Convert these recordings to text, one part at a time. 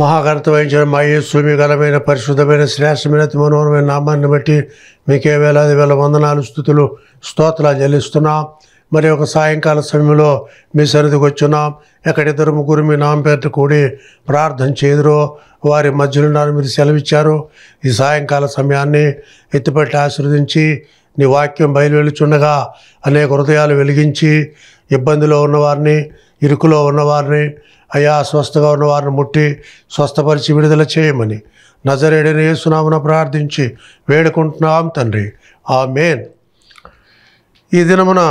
మహాగణత వహించిన మా యేసుమి ఘనమైన పరిశుద్ధమైన శ్రేష్టమైన మనోహరమైన నామాన్ని బట్టి మీకే వేలాది వేల వందనాలు స్థుతులు స్తోత్రాలు చెల్లిస్తున్నాం మరి ఒక సాయంకాల సమయంలో మీ సన్నిధికి వచ్చున్నాం ఎక్కడిద్దరు ముగ్గురు మీ నామ పేరు కూడి ప్రార్థన చేదురో వారి మధ్యలో మీరు సెలవిచ్చారు ఈ సాయంకాల సమయాన్ని ఎత్తుపెట్టి ఆశీర్వదించి నీ వాక్యం బయలువెలుచుండగా అనేక హృదయాలు వెలిగించి ఇబ్బందిలో ఉన్నవారిని ఇరుకులో ఉన్నవారిని అయా స్వస్థగా ఉన్న వారిని ముట్టి స్వస్థపరిచి విడుదల చేయమని నజరేడని యేసునామన ప్రార్థించి వేడుకుంటున్నాం తండ్రి ఆ మేన్ ఈ దినమున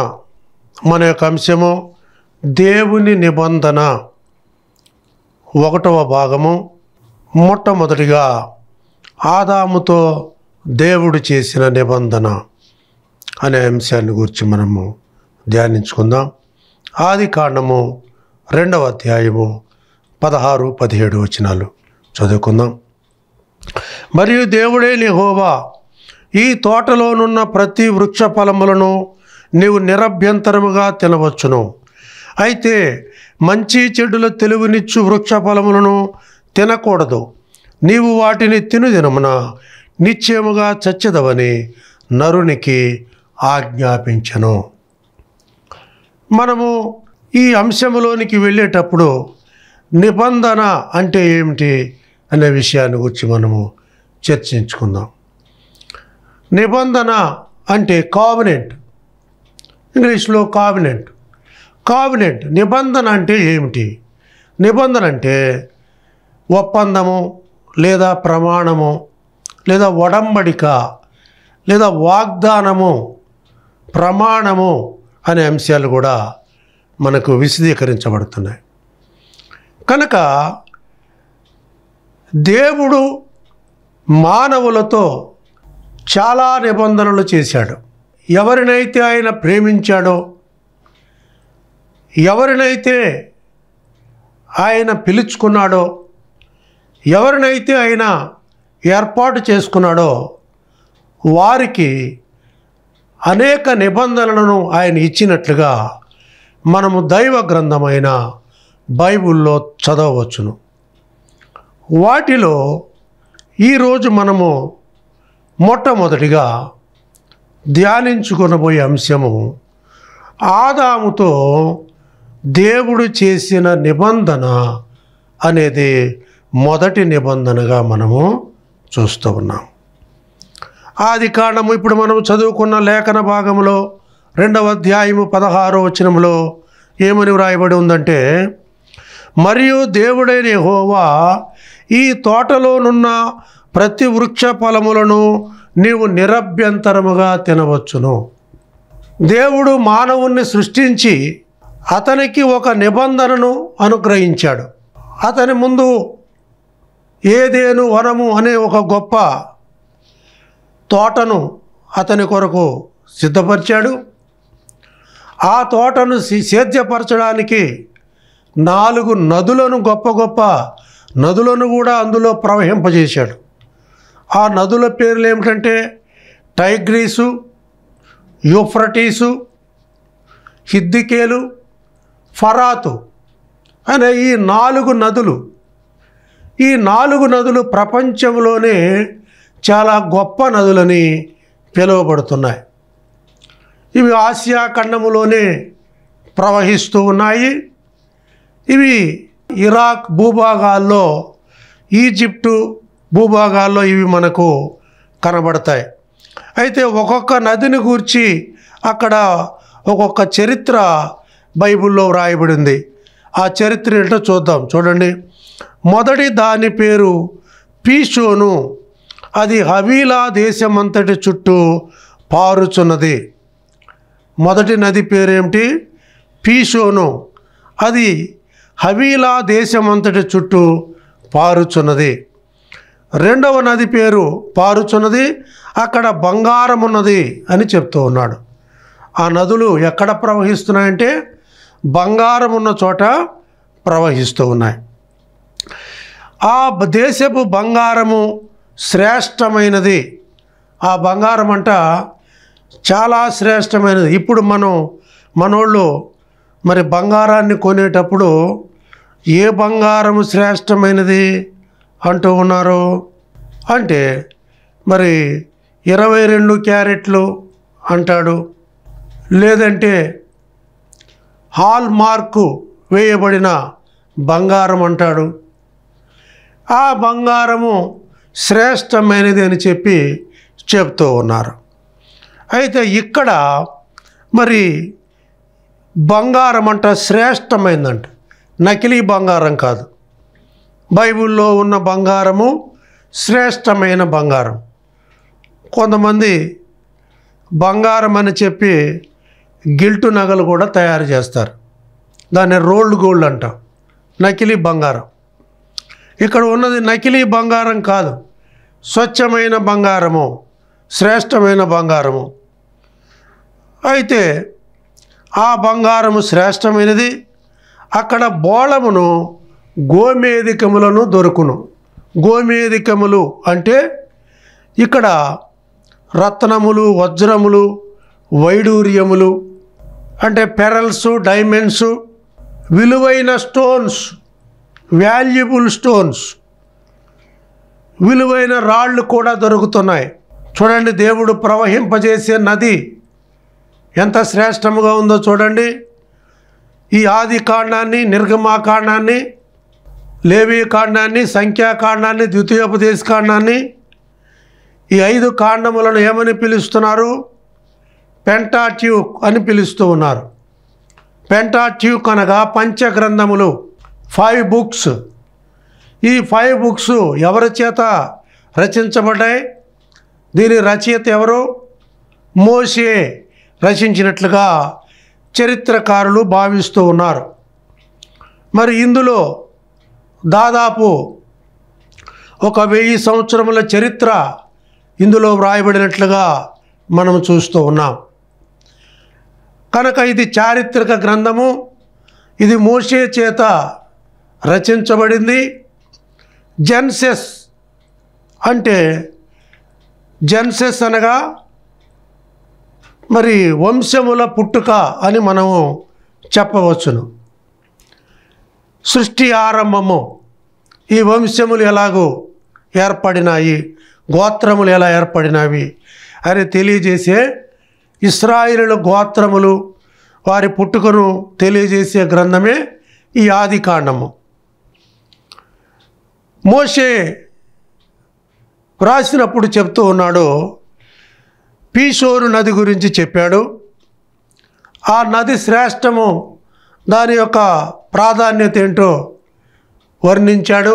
మన యొక్క అంశము దేవుని నిబంధన ఒకటవ భాగము మొట్టమొదటిగా ఆదాముతో దేవుడు చేసిన నిబంధన అనే అంశాన్ని గురించి మనము ధ్యానించుకుందాం ఆది కాండము రెండవ అధ్యాయము పదహారు పదిహేడు వచనాలు చదువుకుందాం మరియు దేవుడే నిహోవా ఈ తోటలోనున్న ప్రతి వృక్ష ఫలములను నీవు నిరభ్యంతరముగా తినవచ్చును అయితే మంచి చెడుల తెలివినిచ్చు వృక్ష ఫలములను తినకూడదు నీవు వాటిని తినుదినమున నిశ్చయముగా చచ్చదవని నరునికి ఆజ్ఞాపించను మనము ఈ అంశంలోనికి వెళ్ళేటప్పుడు నిబంధన అంటే ఏమిటి అనే విషయాన్ని గురించి మనము చర్చించుకుందాం నిబంధన అంటే కావినెంట్ ఇంగ్లీష్లో కావినెంట్ కావినెంట్ నిబంధన అంటే ఏమిటి నిబంధన అంటే ఒప్పందము లేదా ప్రమాణము లేదా ఒడంబడిక లేదా వాగ్దానము ప్రమాణము అనే అంశాలు కూడా మనకు విశదీకరించబడుతున్నాయి కనుక దేవుడు మానవులతో చాలా నిబంధనలు చేశాడు ఎవరినైతే ఆయన ప్రేమించాడో ఎవరినైతే ఆయన పిలుచుకున్నాడో ఎవరినైతే ఆయన ఏర్పాటు చేసుకున్నాడో వారికి అనేక నిబంధనలను ఆయన ఇచ్చినట్లుగా మనము దైవ గ్రంథమైన బైబుల్లో చదవవచ్చును వాటిలో ఈరోజు మనము మొట్టమొదటిగా ధ్యానించుకునబోయే అంశము ఆదాముతో దేవుడు చేసిన నిబంధన అనేది మొదటి నిబంధనగా మనము చూస్తూ ఉన్నాం ఆది కాండము ఇప్పుడు మనం చదువుకున్న లేఖన భాగంలో రెండవ అధ్యాయము పదహారో వచనంలో ఏమని వ్రాయబడి ఉందంటే మరియు దేవుడైన హోవా ఈ తోటలోనున్న ప్రతి వృక్ష ఫలములను నీవు నిరభ్యంతరముగా తినవచ్చును దేవుడు మానవుణ్ణి సృష్టించి అతనికి ఒక నిబంధనను అనుగ్రహించాడు అతని ముందు ఏదేను వనము అనే ఒక గొప్ప తోటను అతని కొరకు సిద్ధపరిచాడు ఆ తోటను సేద్యపరచడానికి నాలుగు నదులను గొప్ప గొప్ప నదులను కూడా అందులో ప్రవహింపజేశాడు ఆ నదుల పేర్లు ఏమిటంటే టైగ్రీసు యూఫ్రటీసు హిద్దికేలు ఫరాతు అనే ఈ నాలుగు నదులు ఈ నాలుగు నదులు ప్రపంచంలోనే చాలా గొప్ప నదులని పిలువబడుతున్నాయి ఇవి ఆసియా ఖండములోనే ప్రవహిస్తూ ఉన్నాయి ఇవి ఇరాక్ భూభాగాల్లో ఈజిప్టు భూభాగాల్లో ఇవి మనకు కనబడతాయి అయితే ఒక్కొక్క నదిని గూర్చి అక్కడ ఒక్కొక్క చరిత్ర బైబిల్లో వ్రాయబడింది ఆ చరిత్ర ఏంటో చూద్దాం చూడండి మొదటి దాని పేరు పీషోను అది హవీలా దేశమంతటి చుట్టూ పారుచున్నది మొదటి నది పేరేమిటి పీషోను అది హవీలా దేశమంతటి చుట్టూ పారుచున్నది రెండవ నది పేరు పారుచున్నది అక్కడ బంగారం ఉన్నది అని చెప్తూ ఉన్నాడు ఆ నదులు ఎక్కడ ప్రవహిస్తున్నాయంటే బంగారం ఉన్న చోట ప్రవహిస్తూ ఉన్నాయి ఆ దేశపు బంగారము శ్రేష్టమైనది ఆ బంగారం అంట చాలా శ్రేష్టమైనది ఇప్పుడు మనం మనోళ్ళు మరి బంగారాన్ని కొనేటప్పుడు ఏ బంగారం శ్రేష్టమైనది అంటూ ఉన్నారు అంటే మరి ఇరవై రెండు క్యారెట్లు అంటాడు లేదంటే హాల్ మార్కు వేయబడిన బంగారం అంటాడు ఆ బంగారము శ్రేష్టమైనది అని చెప్పి చెప్తూ ఉన్నారు అయితే ఇక్కడ మరి బంగారం అంట శ్రేష్టమైందంట నకిలీ బంగారం కాదు బైబిల్లో ఉన్న బంగారము శ్రేష్టమైన బంగారం కొంతమంది బంగారం అని చెప్పి గిల్టు నగలు కూడా తయారు చేస్తారు దాన్ని రోల్డ్ గోల్డ్ అంటాం నకిలీ బంగారం ఇక్కడ ఉన్నది నకిలీ బంగారం కాదు స్వచ్ఛమైన బంగారము శ్రేష్టమైన బంగారము అయితే ఆ బంగారము శ్రేష్టమైనది అక్కడ బోళమును గోమేధికములను దొరుకును గోమేధికములు అంటే ఇక్కడ రత్నములు వజ్రములు వైడూర్యములు అంటే పెరల్స్ డైమండ్స్ విలువైన స్టోన్స్ వాల్యుబుల్ స్టోన్స్ విలువైన రాళ్ళు కూడా దొరుకుతున్నాయి చూడండి దేవుడు ప్రవహింపజేసే నది ఎంత శ్రేష్టముగా ఉందో చూడండి ఈ ఆది కాండాన్ని నిర్గమాకాండాన్ని లేవీ కాండాన్ని సంఖ్యాకాండాన్ని ద్వితీయోపదేశ కాండాన్ని ఈ ఐదు కాండములను ఏమని పిలుస్తున్నారు పెంటాట్యూక్ అని పిలుస్తూ ఉన్నారు పెంటాట్యూక్ అనగా పంచగ్రంథములు ఫైవ్ బుక్స్ ఈ ఫైవ్ బుక్స్ ఎవరి చేత రచించబడ్డాయి దీని రచయిత ఎవరు మోషే రచించినట్లుగా చరిత్రకారులు భావిస్తూ ఉన్నారు మరి ఇందులో దాదాపు ఒక వెయ్యి సంవత్సరముల చరిత్ర ఇందులో వ్రాయబడినట్లుగా మనం చూస్తూ ఉన్నాం కనుక ఇది చారిత్రక గ్రంథము ఇది మోషే చేత రచించబడింది జెన్సెస్ అంటే జెన్సెస్ అనగా మరి వంశముల పుట్టుక అని మనము చెప్పవచ్చును సృష్టి ఆరంభము ఈ వంశములు ఎలాగో ఏర్పడినాయి గోత్రములు ఎలా ఏర్పడినవి అని తెలియజేసే ఇస్రాయిలు గోత్రములు వారి పుట్టుకను తెలియజేసే గ్రంథమే ఈ ఆది కాండము మోషే వ్రాసినప్పుడు చెప్తూ ఉన్నాడు పీషోరు నది గురించి చెప్పాడు ఆ నది శ్రేష్టము దాని యొక్క ప్రాధాన్యత ఏంటో వర్ణించాడు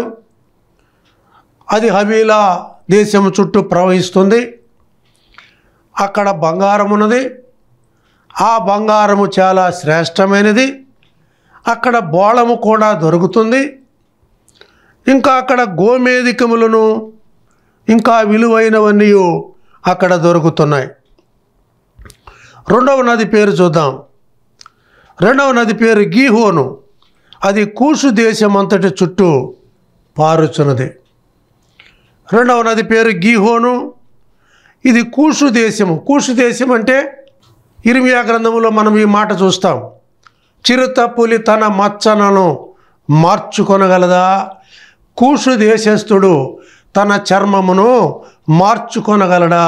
అది హమీలా దేశం చుట్టూ ప్రవహిస్తుంది అక్కడ బంగారం ఉన్నది ఆ బంగారము చాలా శ్రేష్టమైనది అక్కడ బోళము కూడా దొరుకుతుంది ఇంకా అక్కడ గోమేధికములను ఇంకా విలువైనవన్నీ అక్కడ దొరుకుతున్నాయి రెండవ నది పేరు చూద్దాం రెండవ నది పేరు గీహోను అది కూషు దేశం అంతటి చుట్టూ పారుచున్నది రెండవ నది పేరు గీహోను ఇది కూషు దేశము కూషు దేశం అంటే ఇరిమియా గ్రంథంలో మనం ఈ మాట చూస్తాం చిరుత పులి తన మచ్చనను మార్చుకొనగలదా కూషు దేశస్థుడు తన చర్మమును మార్చుకొనగలడా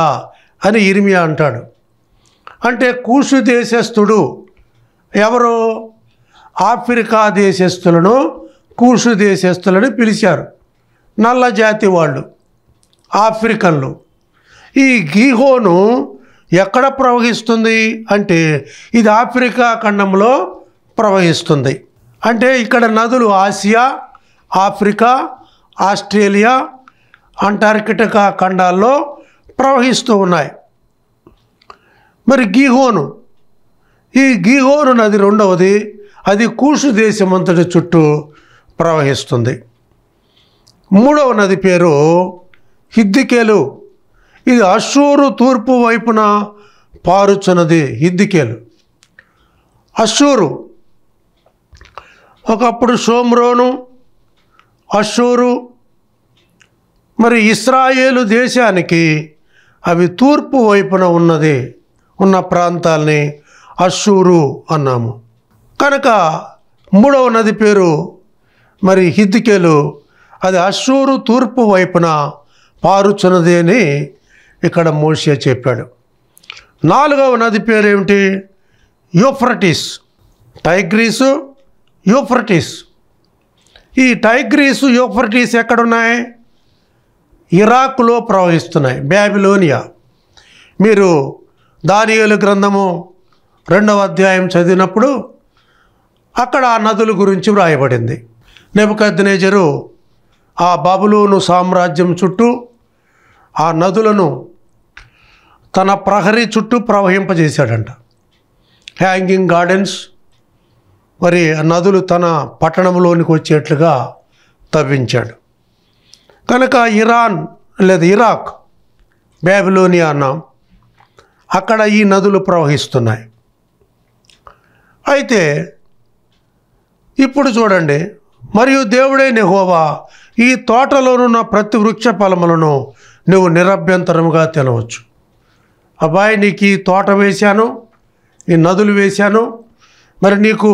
అని ఇరిమియా అంటాడు అంటే కూసు దేశస్థుడు ఎవరు ఆఫ్రికా దేశస్థులను కూసు దేశస్థులను పిలిచారు నల్ల జాతి వాళ్ళు ఆఫ్రికన్లు ఈ గీహోను ఎక్కడ ప్రవహిస్తుంది అంటే ఇది ఆఫ్రికా ఖండంలో ప్రవహిస్తుంది అంటే ఇక్కడ నదులు ఆసియా ఆఫ్రికా ఆస్ట్రేలియా అంటార్కిటికా ఖండాల్లో ప్రవహిస్తూ ఉన్నాయి మరి గీహోను ఈ గీహోను నది రెండవది అది కూసు దేశమంతటి చుట్టూ ప్రవహిస్తుంది మూడవ నది పేరు హిద్దికేలు ఇది అశ్షూరు తూర్పు వైపున పారుచున్నది హిద్దికేలు అశ్షూరు ఒకప్పుడు సోమ్రోను అశ్షూరు మరి ఇస్రాయేలు దేశానికి అవి తూర్పు వైపున ఉన్నది ఉన్న ప్రాంతాల్ని అషూరు అన్నాము కనుక మూడవ నది పేరు మరి హిద్దికేలు అది అశూరు తూర్పు వైపున పారుచున్నది అని ఇక్కడ మోషియా చెప్పాడు నాలుగవ నది పేరు ఏమిటి యూఫ్రటిస్ టైగ్రీసు యూఫ్రటిస్ ఈ టైగ్రీసు యూఫ్రటిస్ ఎక్కడున్నాయి ఇరాక్లో ప్రవహిస్తున్నాయి బ్యాబిలోనియా మీరు దానియలు గ్రంథము రెండవ అధ్యాయం చదివినప్పుడు అక్కడ ఆ నదుల గురించి వ్రాయబడింది నెపకద్నేజరు ఆ బాబులోను సామ్రాజ్యం చుట్టూ ఆ నదులను తన ప్రహరీ చుట్టూ ప్రవహింపజేశాడంట హ్యాంగింగ్ గార్డెన్స్ మరి నదులు తన పట్టణంలోనికి వచ్చేట్లుగా తవ్వించాడు కనుక ఇరాన్ లేదా ఇరాక్ బ్యాబిలోనియా అన్నాం అక్కడ ఈ నదులు ప్రవహిస్తున్నాయి అయితే ఇప్పుడు చూడండి మరియు దేవుడే నెహోవా ఈ తోటలోనున్న ప్రతి వృక్ష ఫలములను నువ్వు నిరభ్యంతరముగా తినవచ్చు అబ్బాయి నీకు ఈ తోట వేశాను ఈ నదులు వేశాను మరి నీకు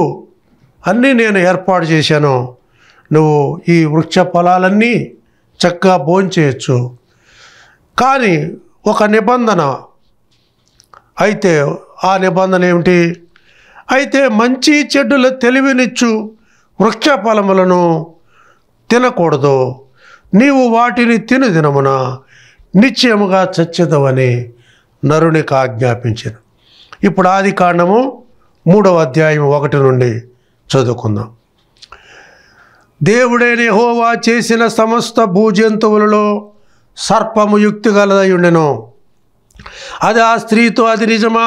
అన్నీ నేను ఏర్పాటు చేశాను నువ్వు ఈ వృక్ష ఫలాలన్నీ చక్కగా భోంచేయచ్చు కానీ ఒక నిబంధన అయితే ఆ నిబంధన ఏమిటి అయితే మంచి చెడ్డుల తెలివినిచ్చు వృక్ష ఫలములను తినకూడదు నీవు వాటిని తిను దినమున నిశ్చయముగా చచ్చేదవని నరునికి కాజ్ఞాపించారు ఇప్పుడు ఆది కాండము మూడవ అధ్యాయం ఒకటి నుండి చదువుకుందాం దేవుడైన హోవా చేసిన సమస్త భూజంతువులలో సర్పము యుక్తి కలదయుండెను అది ఆ స్త్రీతో అది నిజమా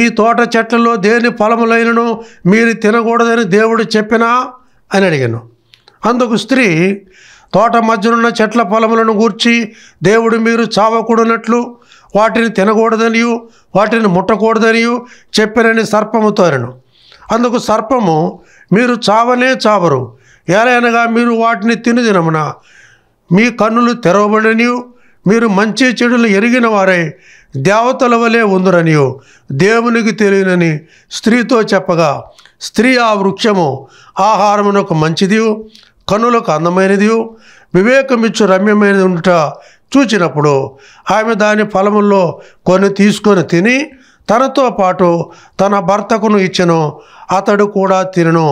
ఈ తోట చెట్లలో దేని ఫలములైనను మీరు తినకూడదని దేవుడు చెప్పినా అని అడిగాను అందుకు స్త్రీ తోట మధ్యనున్న చెట్ల ఫలములను గూర్చి దేవుడు మీరు చావకూడనట్లు వాటిని తినకూడదనియు వాటిని ముట్టకూడదనియు చెప్పినని తోరను అందుకు సర్పము మీరు చావనే చావరు ఎలాగనగా మీరు వాటిని తినమున మీ కన్నులు తెరవబడని మీరు మంచి చెడులు ఎరిగిన వారై దేవతల వలె ఉందరని దేవునికి తెలియనని స్త్రీతో చెప్పగా స్త్రీ ఆ వృక్షము ఆహారమునకు మంచిది కనులకు అందమైనది వివేకమిచ్చు రమ్యమైనది ఉంట చూచినప్పుడు ఆమె దాని ఫలముల్లో కొన్ని తీసుకొని తిని తనతో పాటు తన భర్తకును ఇచ్చెను అతడు కూడా తినను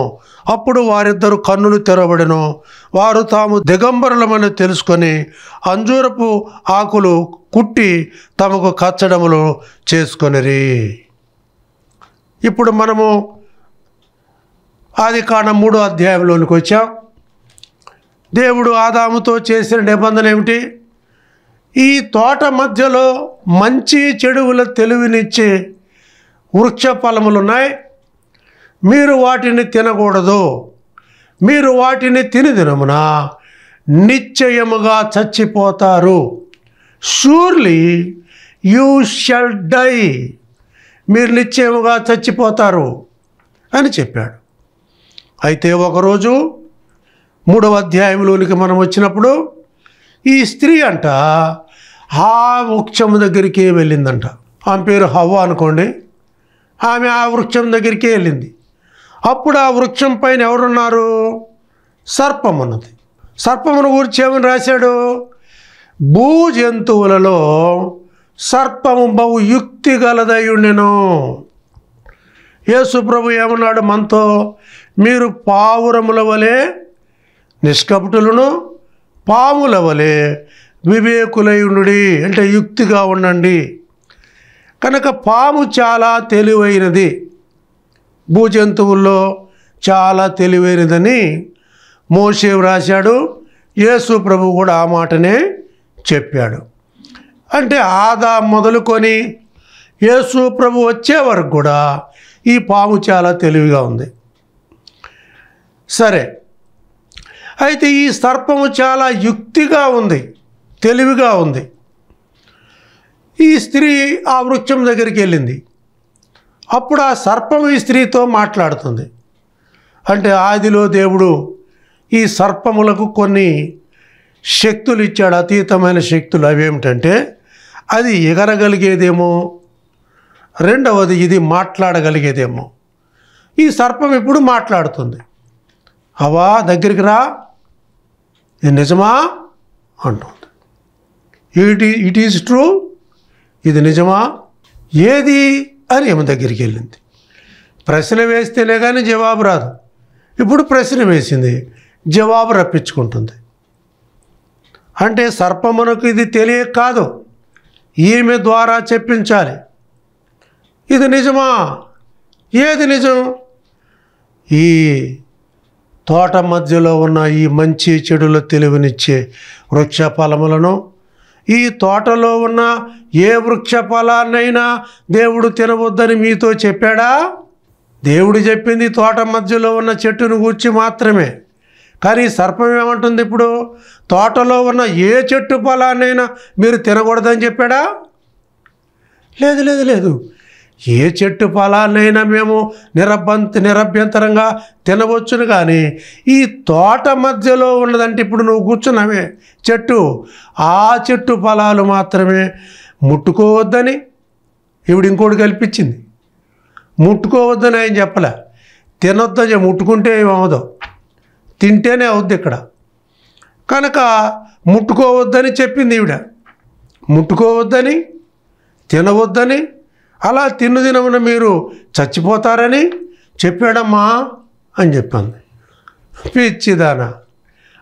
అప్పుడు వారిద్దరు కన్నులు తెరవబడెను వారు తాము దిగంబరులమని తెలుసుకొని అంజూరపు ఆకులు కుట్టి తమకు కచ్చడములు చేసుకొనిరి ఇప్పుడు మనము ఆది కాండ మూడో అధ్యాయంలోనికి వచ్చాం దేవుడు ఆదాముతో చేసిన నిబంధన ఏమిటి ఈ తోట మధ్యలో మంచి చెడువుల తెలివినిచ్చే వృక్ష ఫలములున్నాయి మీరు వాటిని తినకూడదు మీరు వాటిని తిని తినమున నిశ్చయముగా చచ్చిపోతారు షూర్లీ యూ షల్ డై మీరు నిశ్చయముగా చచ్చిపోతారు అని చెప్పాడు అయితే ఒకరోజు మూడవ అధ్యాయంలోనికి మనం వచ్చినప్పుడు ఈ స్త్రీ అంట ఆ వృక్షం దగ్గరికే వెళ్ళిందంట ఆమె పేరు హవ్వ అనుకోండి ఆమె ఆ వృక్షం దగ్గరికే వెళ్ళింది అప్పుడు ఆ వృక్షం పైన ఎవరున్నారు సర్పం అన్నది సర్పమును గురించి ఏమని రాశాడు భూ జంతువులలో సర్పము బహు యుక్తి నేను యేసుప్రభు ఏమన్నాడు మనతో మీరు పావురముల వలె నిష్కపటులను పాముల వలె వివేకులయుండుడి అంటే యుక్తిగా ఉండండి కనుక పాము చాలా తెలివైనది భూజంతువుల్లో చాలా తెలివైనదని మోసే వ్రాశాడు యేసు ప్రభు కూడా ఆ మాటనే చెప్పాడు అంటే ఆదా మొదలుకొని యేసు ప్రభు వచ్చే వరకు కూడా ఈ పాము చాలా తెలివిగా ఉంది సరే అయితే ఈ సర్పము చాలా యుక్తిగా ఉంది తెలివిగా ఉంది ఈ స్త్రీ ఆ వృక్షం దగ్గరికి వెళ్ళింది అప్పుడు ఆ సర్పం ఈ స్త్రీతో మాట్లాడుతుంది అంటే ఆదిలో దేవుడు ఈ సర్పములకు కొన్ని శక్తులు ఇచ్చాడు అతీతమైన శక్తులు అవేమిటంటే అది ఎగరగలిగేదేమో రెండవది ఇది మాట్లాడగలిగేదేమో ఈ సర్పం ఇప్పుడు మాట్లాడుతుంది అవా దగ్గరికి రా ఇది నిజమా అంటుంది ఇట్ ఇట్ ఈజ్ ట్రూ ఇది నిజమా ఏది అని ఈమె దగ్గరికి వెళ్ళింది ప్రశ్న వేస్తేనే కానీ జవాబు రాదు ఇప్పుడు ప్రశ్న వేసింది జవాబు రప్పించుకుంటుంది అంటే సర్పమునకు ఇది తెలియ కాదు ఈమె ద్వారా చెప్పించాలి ఇది నిజమా ఏది నిజం ఈ తోట మధ్యలో ఉన్న ఈ మంచి చెడుల తెలివినిచ్చే వృక్ష ఫలములను ఈ తోటలో ఉన్న ఏ వృక్ష ఫలాన్నైనా దేవుడు తినవద్దని మీతో చెప్పాడా దేవుడు చెప్పింది తోట మధ్యలో ఉన్న చెట్టును గూర్చి మాత్రమే కానీ సర్పం ఏమంటుంది ఇప్పుడు తోటలో ఉన్న ఏ చెట్టు ఫలాన్నైనా మీరు తినకూడదని చెప్పాడా లేదు లేదు లేదు ఏ చెట్టు ఫలాన్నైనా మేము నిరభంత నిరభ్యంతరంగా తినవచ్చును కానీ ఈ తోట మధ్యలో ఉన్నదంటే ఇప్పుడు నువ్వు కూర్చున్నామే చెట్టు ఆ చెట్టు ఫలాలు మాత్రమే ముట్టుకోవద్దని ఇవిడు ఇంకోటి కల్పించింది ముట్టుకోవద్దని ఆయన చెప్పలే తినొద్దని ముట్టుకుంటే ఏమవదు తింటేనే అవుద్ది ఇక్కడ కనుక ముట్టుకోవద్దని చెప్పింది ఈవిడ ముట్టుకోవద్దని తినవద్దని అలా తినమున మీరు చచ్చిపోతారని చెప్పాడమ్మా అని చెప్పింది పిచ్చిదాన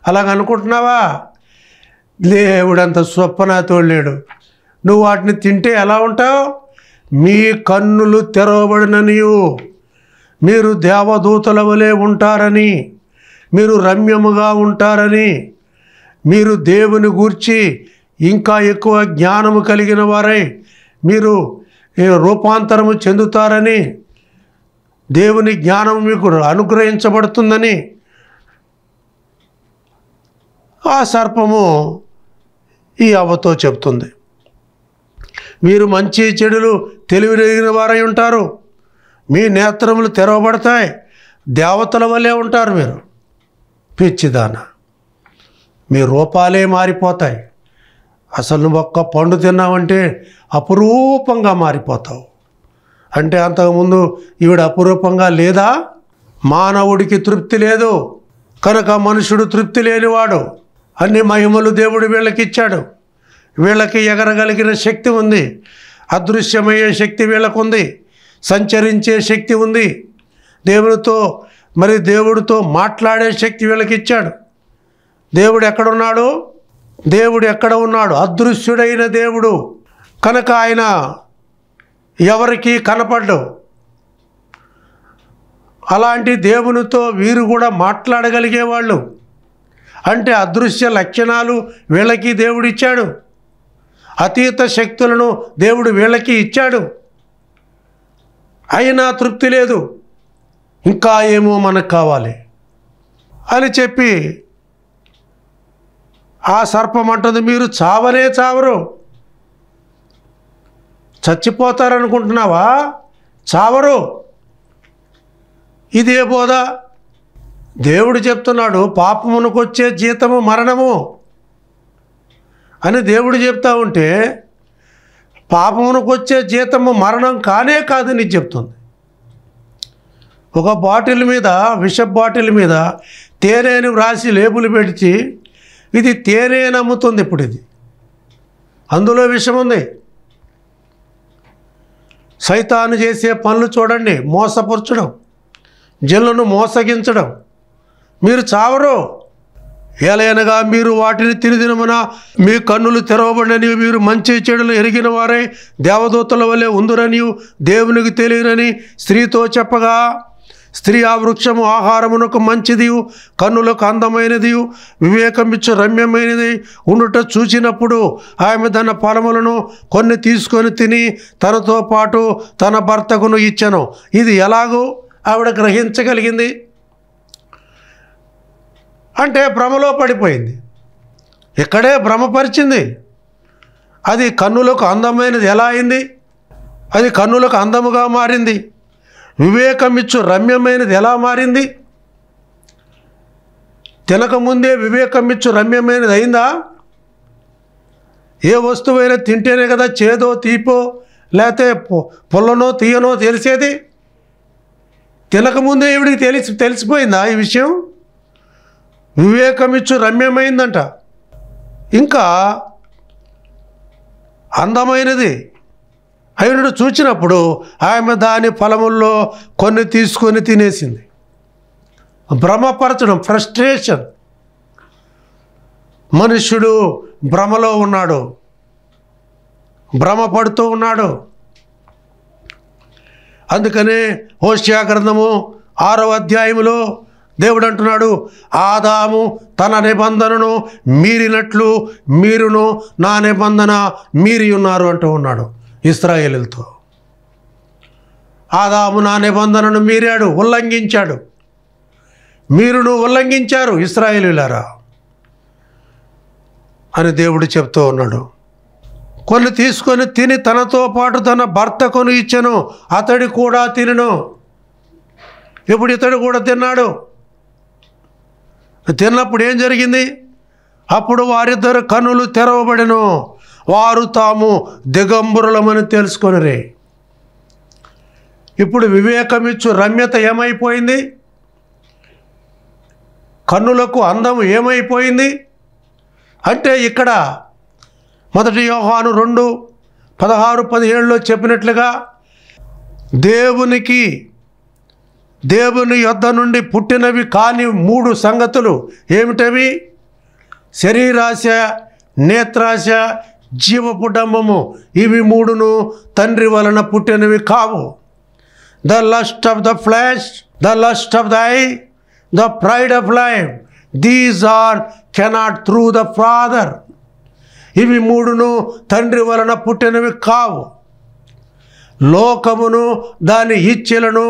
అలాగనుకుంటున్నావా దేవుడంత స్వప్న తోడలేడు నువ్వు వాటిని తింటే ఎలా ఉంటావు మీ కన్నులు తెరవబడిననియు మీరు దేవదూతల వలె ఉంటారని మీరు రమ్యముగా ఉంటారని మీరు దేవుని గూర్చి ఇంకా ఎక్కువ జ్ఞానము కలిగిన వారై మీరు రూపాంతరము చెందుతారని దేవుని జ్ఞానం మీకు అనుగ్రహించబడుతుందని ఆ సర్పము ఈ అవ్వతో చెప్తుంది మీరు మంచి చెడులు తెలివిగలిగిన వారై ఉంటారు మీ నేత్రములు తెరవబడతాయి దేవతల వల్లే ఉంటారు మీరు పిచ్చిదాన మీ రూపాలే మారిపోతాయి అసలు నువ్వు ఒక్క పండు తిన్నావంటే అపురూపంగా మారిపోతావు అంటే అంతకుముందు ఈవిడ అపురూపంగా లేదా మానవుడికి తృప్తి లేదు కనుక మనుషుడు తృప్తి లేనివాడు అన్ని మహిమలు దేవుడు వీళ్ళకి ఇచ్చాడు వీళ్ళకి ఎగరగలిగిన శక్తి ఉంది అదృశ్యమయ్యే శక్తి వీళ్ళకుంది సంచరించే శక్తి ఉంది దేవుడితో మరి దేవుడితో మాట్లాడే శక్తి వీళ్ళకి ఇచ్చాడు దేవుడు ఎక్కడున్నాడు దేవుడు ఎక్కడ ఉన్నాడు అదృశ్యుడైన దేవుడు కనుక ఆయన ఎవరికి కనపడ్డు అలాంటి దేవునితో వీరు కూడా మాట్లాడగలిగేవాళ్ళు అంటే అదృశ్య లక్షణాలు వీళ్ళకి దేవుడిచ్చాడు అతీత శక్తులను దేవుడు వీళ్ళకి ఇచ్చాడు అయినా తృప్తి లేదు ఇంకా ఏమో మనకు కావాలి అని చెప్పి ఆ సర్పం అంటుంది మీరు చావనే చావరు చచ్చిపోతారనుకుంటున్నావా చావరు ఇదే బోధ దేవుడు చెప్తున్నాడు పాపమునకొచ్చే జీతము మరణము అని దేవుడు చెప్తా ఉంటే పాపమునకొచ్చే జీతము మరణం కానే కాదని చెప్తుంది ఒక బాటిల్ మీద విష బాటిల్ మీద తేనెని వ్రాసి లేబుల్ పెడిచి ఇది తేనే నమ్ముతుంది ఇప్పుడు ఇది అందులో విషయం ఉంది సైతాను చేసే పనులు చూడండి మోసపరచడం జనులను మోసగించడం మీరు చావరు ఏలైనగా మీరు వాటిని తిరిదినమున మీ కన్నులు తెరవబడని మీరు మంచి చెడులు ఎరిగిన వారే దేవదూతల వలె ఉందరని దేవునికి తెలియనని స్త్రీతో చెప్పగా స్త్రీ ఆ వృక్షము ఆహారమునకు మంచిది కన్నులకు వివేకం వివేకమిచ్చు రమ్యమైనది ఉండుట చూచినప్పుడు ఆమె తన ఫలములను కొన్ని తీసుకొని తిని తనతో పాటు తన భర్తకును ఇచ్చను ఇది ఎలాగో ఆవిడ గ్రహించగలిగింది అంటే భ్రమలో పడిపోయింది ఇక్కడే భ్రమపరిచింది అది కన్నులకు అందమైనది ఎలా అయింది అది కన్నులకు అందముగా మారింది వివేకం ఇచ్చు రమ్యమైనది ఎలా మారింది తినకముందే వివేకం ఇచ్చు రమ్యమైనది అయిందా ఏ వస్తువైనా తింటేనే కదా చేదో తీపో లేకపోతే పొల్లనో తీయనో తెలిసేది తినకముందే ఇవిడికి తెలిసి తెలిసిపోయిందా ఈ విషయం వివేకమిచ్చు రమ్యమైందంట ఇంకా అందమైనది అవినుడు చూచినప్పుడు ఆమె దాని ఫలముల్లో కొన్ని తీసుకొని తినేసింది భ్రమపరచడం ఫ్రస్ట్రేషన్ మనుష్యుడు భ్రమలో ఉన్నాడు భ్రమ పడుతూ ఉన్నాడు అందుకనే హోషియా గ్రంథము ఆరో అధ్యాయంలో దేవుడు అంటున్నాడు ఆదాము తన నిబంధనను మీరినట్లు మీరును నా నిబంధన మీరి ఉన్నారు అంటూ ఉన్నాడు ఇస్రాయేలుతో ఆదాము నా నిబంధనను మీరాడు ఉల్లంఘించాడు మీరును ఉల్లంఘించారు ఇస్రాయేలులారా అని దేవుడు చెప్తూ ఉన్నాడు కొన్ని తీసుకొని తిని తనతో పాటు తన భర్త కొను ఇచ్చను అతడి కూడా తినను ఇప్పుడు ఇతడు కూడా తిన్నాడు తిన్నప్పుడు ఏం జరిగింది అప్పుడు వారిద్దరు కనులు తెరవబడను వారు తాము దిగంబరులమని తెలుసుకొనిరే ఇప్పుడు వివేకమిచ్చు రమ్యత ఏమైపోయింది కన్నులకు అందం ఏమైపోయింది అంటే ఇక్కడ మొదటి యోహాను రెండు పదహారు పదిహేడులో చెప్పినట్లుగా దేవునికి దేవుని యొద్ద నుండి పుట్టినవి కాని మూడు సంగతులు ఏమిటవి శరీరాశ నేత్రాశ కుటుంబము ఇవి మూడును తండ్రి వలన పుట్టినవి కావు the lust of the flesh the lust of the eye the pride of life these are cannot through the father ఇవి మూడును తండ్రి వలన పుట్టినవి కావు లోకమును దాని ఇచ్చలను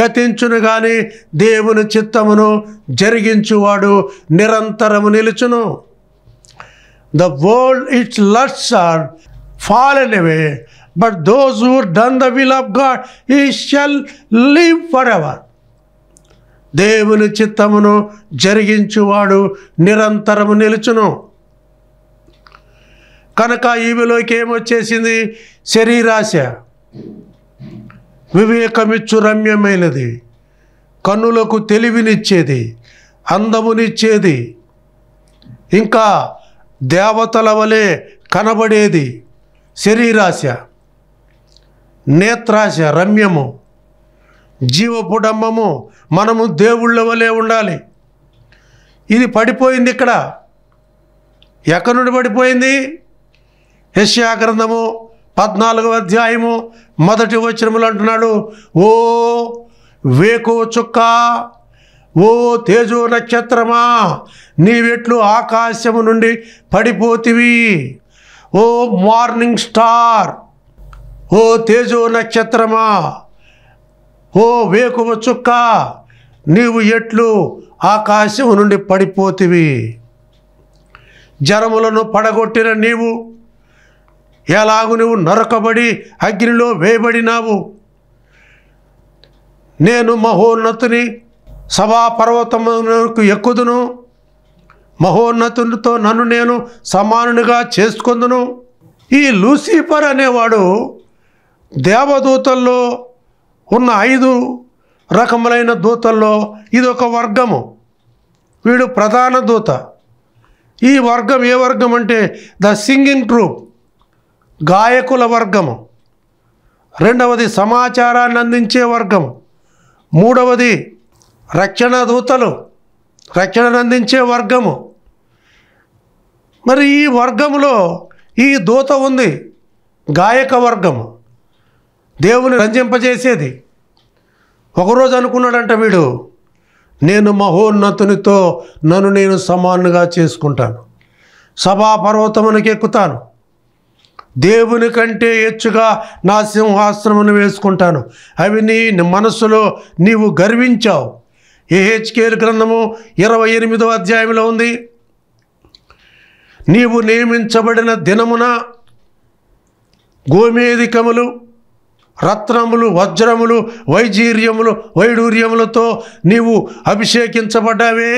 గతించును గాని దేవుని చిత్తమును జరిగించువాడు నిరంతరము నిలుచును The world, its lusts are fallen away, but those who done the will of God, he shall live forever. దేవుని చిత్తమును జరిగించువాడు నిరంతరము నిలుచును కనుక ఈమెలోకి ఏమొచ్చేసింది శరీరాశ వివేకమిచ్చు రమ్యమైనది కన్నులకు తెలివినిచ్చేది అందమునిచ్చేది ఇంకా దేవతల వలె కనబడేది శరీరాశ నేత్రాశ రమ్యము జీవపుడంబము మనము దేవుళ్ళ వలె ఉండాలి ఇది పడిపోయింది ఇక్కడ ఎక్కడి నుండి పడిపోయింది యశ్యా గ్రంథము పద్నాలుగవ అధ్యాయము మొదటి వచనములు అంటున్నాడు ఓ వేకో చుక్క ఓ తేజో నక్షత్రమా నీవెట్లు ఆకాశము నుండి పడిపోతివి ఓ మార్నింగ్ స్టార్ ఓ తేజో నక్షత్రమా ఓ వేకువ చుక్క నీవు ఎట్లు ఆకాశం నుండి పడిపోతివి జనములను పడగొట్టిన నీవు ఎలాగు నువ్వు నరకబడి అగ్నిలో వేయబడినావు నేను మహోన్నతుని సభాపర్వతమునకు ఎక్కుదును మహోన్నతులతో నన్ను నేను సమానునిగా చేసుకుందును ఈ లూసిఫర్ అనేవాడు దేవదూతల్లో ఉన్న ఐదు రకములైన దూతల్లో ఇది ఒక వర్గము వీడు ప్రధాన దూత ఈ వర్గం ఏ వర్గం అంటే ద సింగింగ్ ట్రూప్ గాయకుల వర్గము రెండవది సమాచారాన్ని అందించే వర్గం మూడవది రక్షణ దూతలు రక్షణను అందించే వర్గము మరి ఈ వర్గములో ఈ దూత ఉంది గాయక వర్గము దేవుని రంజింపజేసేది ఒకరోజు అనుకున్నాడంట వీడు నేను మహోన్నతునితో నన్ను నేను సమానంగా చేసుకుంటాను సభాపర్వతమునికి ఎక్కుతాను దేవుని కంటే ఎచ్చుగా నా సింహాసనమును వేసుకుంటాను అవి నీ మనసులో నీవు గర్వించావు ఏహెచ్కేలు గ్రంథము ఇరవై ఎనిమిదో అధ్యాయంలో ఉంది నీవు నియమించబడిన దినమున గోమేధికములు రత్నములు వజ్రములు వైజీర్యములు వైడూర్యములతో నీవు అభిషేకించబడ్డావే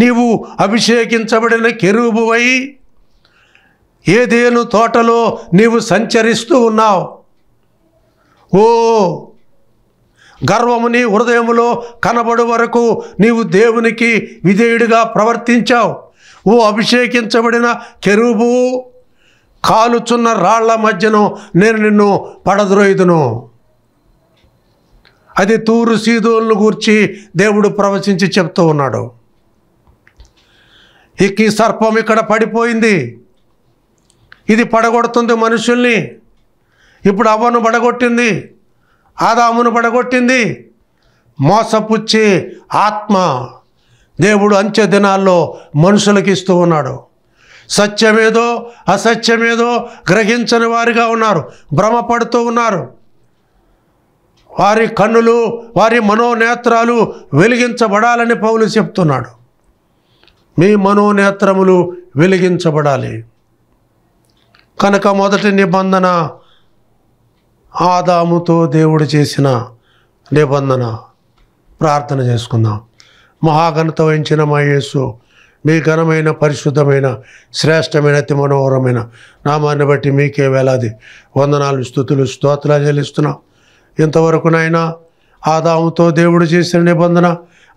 నీవు అభిషేకించబడిన కెరూబువై ఏదేను తోటలో నీవు సంచరిస్తూ ఉన్నావు ఓ గర్వము నీ హృదయములో కనబడు వరకు నీవు దేవునికి విధేయుడిగా ప్రవర్తించావు ఓ అభిషేకించబడిన కెరుబు కాలుచున్న రాళ్ల మధ్యను నేను నిన్ను పడద్రోయుదును అది తూరు సీదోలను గూర్చి దేవుడు ప్రవచించి చెప్తూ ఉన్నాడు ఈ సర్పం ఇక్కడ పడిపోయింది ఇది పడగొడుతుంది మనుషుల్ని ఇప్పుడు అవ్వను పడగొట్టింది ఆదామును పడగొట్టింది మోసపుచ్చే ఆత్మ దేవుడు అంచె దినాల్లో మనుషులకి ఇస్తూ ఉన్నాడు సత్యమేదో అసత్యమేదో గ్రహించని వారిగా ఉన్నారు భ్రమపడుతూ ఉన్నారు వారి కన్నులు వారి మనోనేత్రాలు వెలిగించబడాలని పౌలు చెప్తున్నాడు మీ మనోనేత్రములు వెలిగించబడాలి కనుక మొదటి నిబంధన ఆదాముతో దేవుడు చేసిన నిబంధన ప్రార్థన చేసుకుందాం మహాఘనత వహించిన మా యేసు మీ ఘనమైన పరిశుద్ధమైన శ్రేష్టమైన అతి మనోహరమైన నామాన్ని బట్టి మీకే వేలాది వందనాలు స్థుతులు స్తోత్రాలు చెల్లిస్తున్నాం ఇంతవరకు నాయన ఆదాముతో దేవుడు చేసిన నిబంధన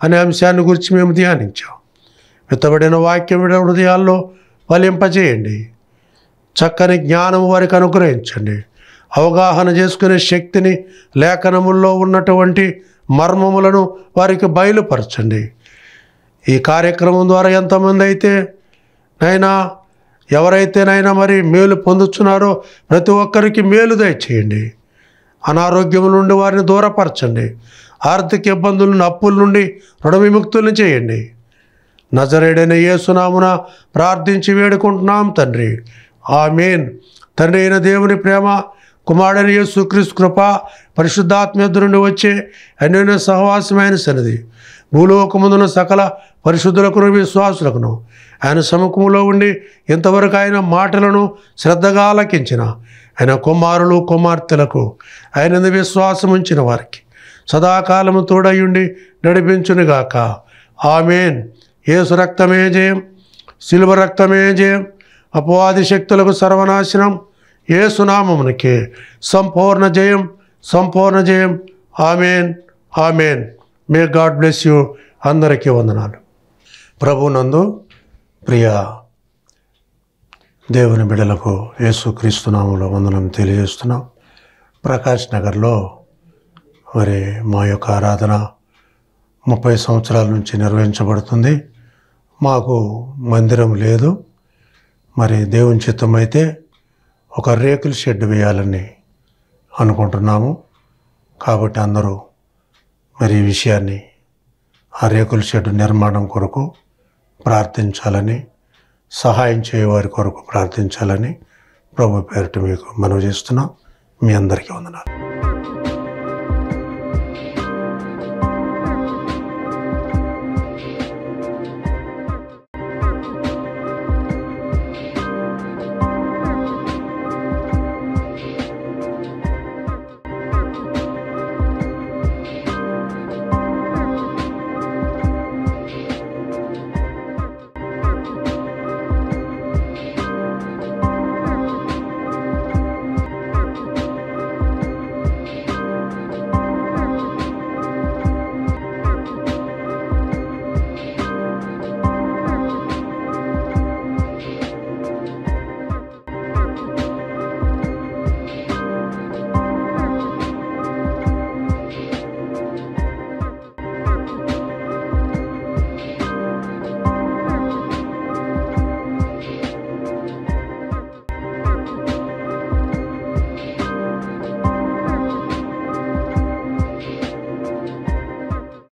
అనే అంశాన్ని గురించి మేము ధ్యానించాం మితబడిన వాక్యం హృదయాల్లో ఫలింపజేయండి చక్కని జ్ఞానం వారికి అనుగ్రహించండి అవగాహన చేసుకునే శక్తిని లేఖనముల్లో ఉన్నటువంటి మర్మములను వారికి బయలుపరచండి ఈ కార్యక్రమం ద్వారా ఎంతమంది అయితే నైనా ఎవరైతేనైనా మరి మేలు పొందుతున్నారో ప్రతి ఒక్కరికి మేలు దయచేయండి అనారోగ్యం నుండి వారిని దూరపరచండి ఆర్థిక ఇబ్బందులు అప్పుల నుండి రుణ విముక్తుల్ని చేయండి నజరేడైన యేసునామున ప్రార్థించి వేడుకుంటున్నాం తండ్రి మెయిన్ తండ్రి అయిన దేవుని ప్రేమ కుమారుని యేసుక్రీస్తు కృప పరిశుద్ధాత్మేదు నుండి వచ్చే అన్యోన్య సహవాసమైన సన్నిధి భూలోకముందున సకల పరిశుద్ధులకును విశ్వాసులకును ఆయన సముఖంలో ఉండి ఇంతవరకు ఆయన మాటలను శ్రద్ధగా ఆలకించిన ఆయన కుమారులు కుమార్తెలకు ఆయన విశ్వాసం ఉంచిన వారికి సదాకాలము తోడయుండి నడిపించునుగాక ఆమెన్ ఏసు రక్తమే జయం శిల్వ రక్తమే జయం అపవాది శక్తులకు సర్వనాశనం ఏసునామమునికి సంపూర్ణ జయం సంపూర్ణ జయం amen amen may God bless you అందరికీ వందనాలు ప్రభునందు ప్రియ దేవుని బిడలకు యేసుక్రీస్తునామంలో వందనం తెలియజేస్తున్నాం ప్రకాష్ నగర్లో మరి మా యొక్క ఆరాధన ముప్పై సంవత్సరాల నుంచి నిర్వహించబడుతుంది మాకు మందిరం లేదు మరి దేవుని చిత్తమైతే ఒక రేకుల షెడ్ వేయాలని అనుకుంటున్నాము కాబట్టి అందరూ మరి ఈ విషయాన్ని ఆ రేకుల షెడ్ నిర్మాణం కొరకు ప్రార్థించాలని సహాయం చేయవారి కొరకు ప్రార్థించాలని ప్రభు పేరిట మీకు మనవి చేస్తున్నాం మీ అందరికీ వందనాలు